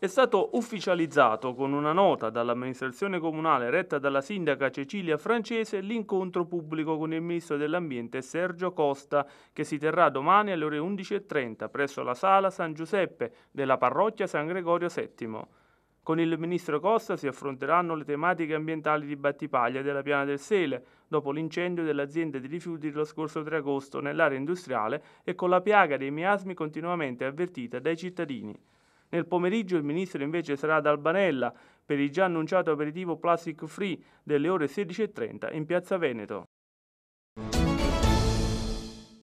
è stato ufficializzato con una nota dall'amministrazione comunale retta dalla sindaca Cecilia Francese l'incontro pubblico con il ministro dell'Ambiente Sergio Costa che si terrà domani alle ore 11.30 presso la sala San Giuseppe della parrocchia San Gregorio VII. Con il ministro Costa si affronteranno le tematiche ambientali di Battipaglia della Piana del Sele, dopo l'incendio dell'azienda di rifiuti lo scorso 3 agosto nell'area industriale e con la piaga dei miasmi continuamente avvertita dai cittadini. Nel pomeriggio il ministro invece sarà ad Albanella per il già annunciato aperitivo Plastic Free delle ore 16.30 in Piazza Veneto.